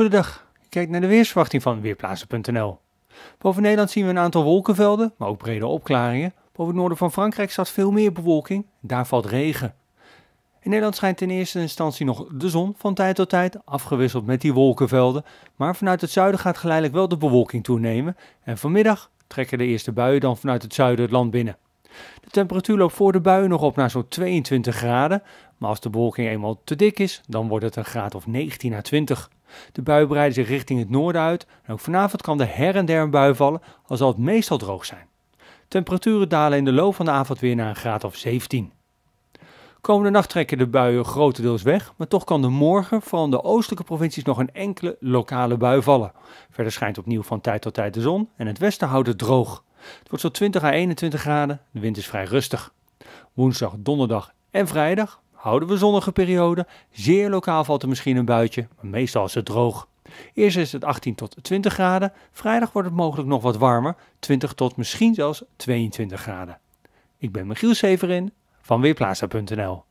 Goedendag, je kijkt naar de weersverwachting van Weerplaatsen.nl. Boven Nederland zien we een aantal wolkenvelden, maar ook brede opklaringen. Boven het noorden van Frankrijk staat veel meer bewolking, daar valt regen. In Nederland schijnt in eerste instantie nog de zon van tijd tot tijd, afgewisseld met die wolkenvelden. Maar vanuit het zuiden gaat geleidelijk wel de bewolking toenemen. En vanmiddag trekken de eerste buien dan vanuit het zuiden het land binnen. De temperatuur loopt voor de buien nog op naar zo'n 22 graden. Maar als de bewolking eenmaal te dik is, dan wordt het een graad of 19 à 20. De buien breiden zich richting het noorden uit en ook vanavond kan er her en der een bui vallen, al zal het meestal droog zijn. Temperaturen dalen in de loop van de avond weer naar een graad of 17. Komende nacht trekken de buien grotendeels weg, maar toch kan de morgen vooral in de oostelijke provincies nog een enkele lokale bui vallen. Verder schijnt opnieuw van tijd tot tijd de zon en het westen houdt het droog. Het wordt zo 20 à 21 graden, de wind is vrij rustig. Woensdag, donderdag en vrijdag houden we zonnige perioden. Zeer lokaal valt er misschien een buitje, maar meestal is het droog. Eerst is het 18 tot 20 graden. Vrijdag wordt het mogelijk nog wat warmer, 20 tot misschien zelfs 22 graden. Ik ben Michiel Severin van Weerplaza.nl.